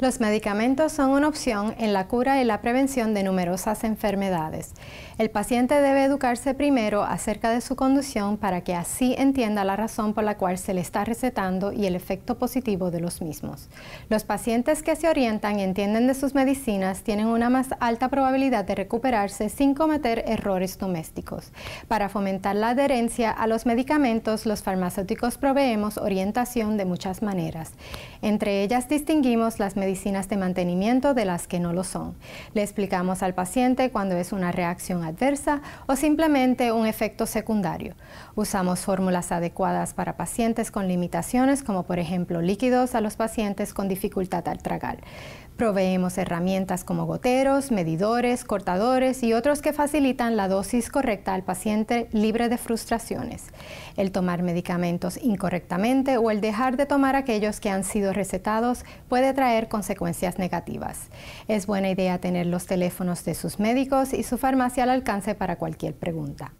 Los medicamentos son una opción en la cura y la prevención de numerosas enfermedades. El paciente debe educarse primero acerca de su conducción para que así entienda la razón por la cual se le está recetando y el efecto positivo de los mismos. Los pacientes que se orientan y entienden de sus medicinas tienen una más alta probabilidad de recuperarse sin cometer errores domésticos. Para fomentar la adherencia a los medicamentos, los farmacéuticos proveemos orientación de muchas maneras. Entre ellas distinguimos las medicinas de mantenimiento de las que no lo son. Le explicamos al paciente cuando es una reacción adversa o simplemente un efecto secundario. Usamos fórmulas adecuadas para pacientes con limitaciones, como por ejemplo líquidos a los pacientes con dificultad al tragar. Proveemos herramientas como goteros, medidores, cortadores y otros que facilitan la dosis correcta al paciente libre de frustraciones. El tomar medicamentos incorrectamente o el dejar de tomar aquellos que han sido recetados puede traer consecuencias negativas. Es buena idea tener los teléfonos de sus médicos y su farmacia al alcance para cualquier pregunta.